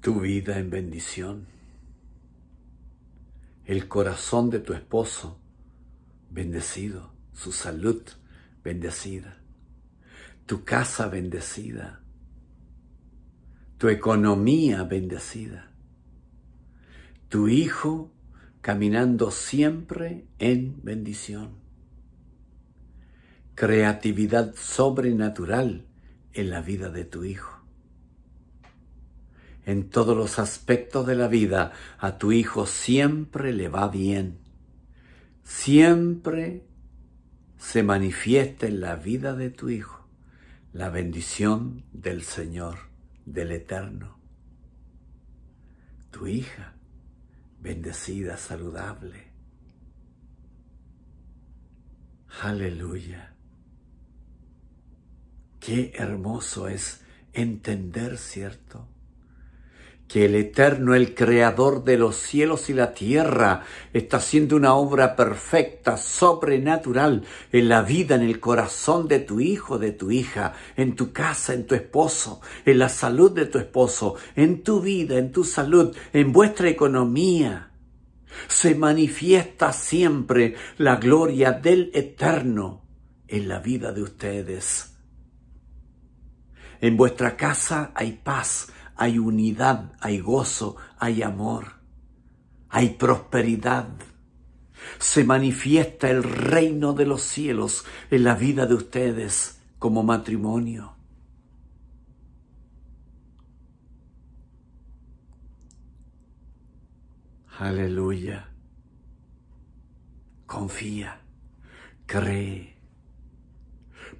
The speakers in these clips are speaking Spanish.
tu vida en bendición, el corazón de tu esposo bendecido, su salud bendecida, tu casa bendecida, tu economía bendecida, tu hijo caminando siempre en bendición, creatividad sobrenatural en la vida de tu hijo en todos los aspectos de la vida, a tu hijo siempre le va bien. Siempre se manifiesta en la vida de tu hijo la bendición del Señor, del Eterno. Tu hija, bendecida, saludable. Aleluya. Qué hermoso es entender, ¿cierto? que el Eterno, el Creador de los cielos y la tierra, está haciendo una obra perfecta, sobrenatural, en la vida, en el corazón de tu hijo, de tu hija, en tu casa, en tu esposo, en la salud de tu esposo, en tu vida, en tu salud, en vuestra economía. Se manifiesta siempre la gloria del Eterno en la vida de ustedes. En vuestra casa hay paz, hay unidad, hay gozo, hay amor, hay prosperidad. Se manifiesta el reino de los cielos en la vida de ustedes como matrimonio. Aleluya. Confía, cree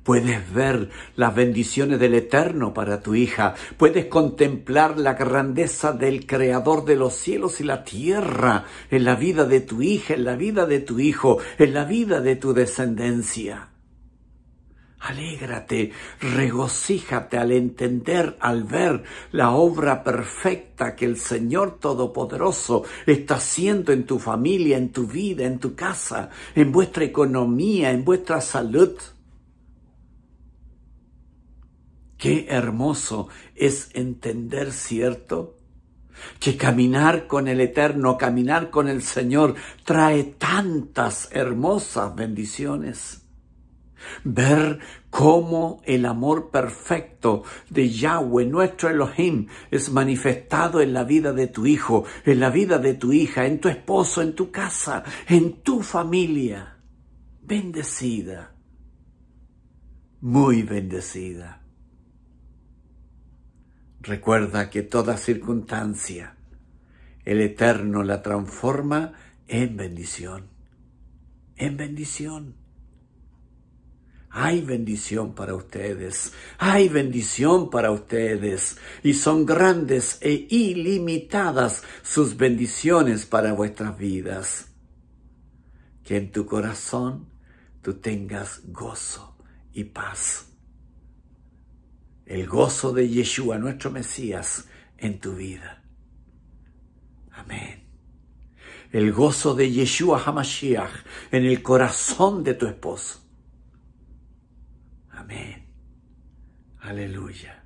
Puedes ver las bendiciones del Eterno para tu hija. Puedes contemplar la grandeza del Creador de los cielos y la tierra en la vida de tu hija, en la vida de tu hijo, en la vida de tu descendencia. Alégrate, regocíjate al entender, al ver la obra perfecta que el Señor Todopoderoso está haciendo en tu familia, en tu vida, en tu casa, en vuestra economía, en vuestra salud. Qué hermoso es entender, ¿cierto? Que caminar con el Eterno, caminar con el Señor, trae tantas hermosas bendiciones. Ver cómo el amor perfecto de Yahweh, nuestro Elohim, es manifestado en la vida de tu hijo, en la vida de tu hija, en tu esposo, en tu casa, en tu familia. Bendecida, muy bendecida. Recuerda que toda circunstancia el Eterno la transforma en bendición. En bendición. Hay bendición para ustedes, hay bendición para ustedes, y son grandes e ilimitadas sus bendiciones para vuestras vidas. Que en tu corazón tú tengas gozo y paz el gozo de Yeshua, nuestro Mesías, en tu vida. Amén. El gozo de Yeshua Hamashiach en el corazón de tu esposo. Amén. Aleluya.